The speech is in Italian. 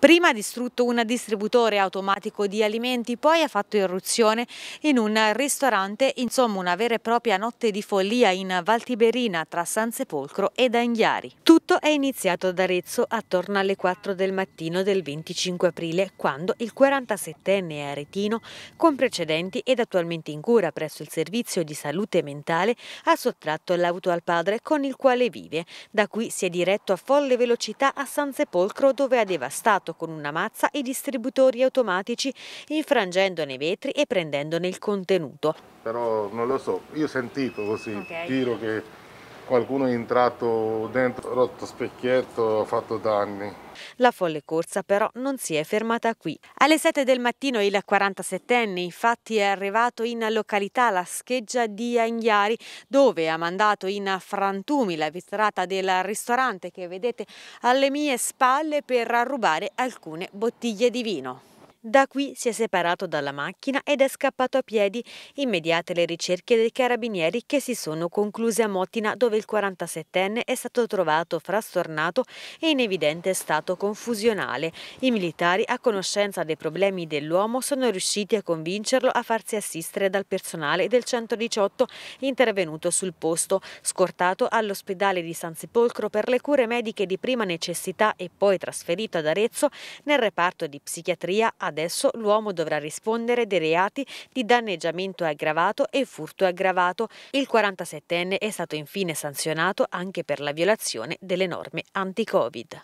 Prima ha distrutto un distributore automatico di alimenti, poi ha fatto irruzione in un ristorante, insomma una vera e propria notte di follia in Valtiberina tra Sansepolcro Sepolcro ed Anghiari. Tutto è iniziato ad Arezzo attorno alle 4 del mattino del 25 aprile, quando il 47enne aretino, con precedenti ed attualmente in cura presso il servizio di salute mentale, ha sottratto l'auto al padre con il quale vive. Da qui si è diretto a folle velocità a Sansepolcro dove ha devastato arrestato con una mazza e distributori automatici infrangendone i vetri e prendendone il contenuto. Però non lo so, io ho sentito così, okay. tiro che Qualcuno è entrato dentro, rotto specchietto, ha fatto danni. La folle corsa però non si è fermata qui. Alle 7 del mattino il 47enne infatti è arrivato in località La Scheggia di Anghiari dove ha mandato in frantumi la vetrata del ristorante che vedete alle mie spalle per rubare alcune bottiglie di vino. Da qui si è separato dalla macchina ed è scappato a piedi, immediate le ricerche dei carabinieri che si sono concluse a Mottina dove il 47enne è stato trovato frastornato e in evidente stato confusionale. I militari a conoscenza dei problemi dell'uomo sono riusciti a convincerlo a farsi assistere dal personale del 118 intervenuto sul posto, scortato all'ospedale di San Sepolcro per le cure mediche di prima necessità e poi trasferito ad Arezzo nel reparto di psichiatria a adesso l'uomo dovrà rispondere dei reati di danneggiamento aggravato e furto aggravato. Il 47enne è stato infine sanzionato anche per la violazione delle norme anti-Covid.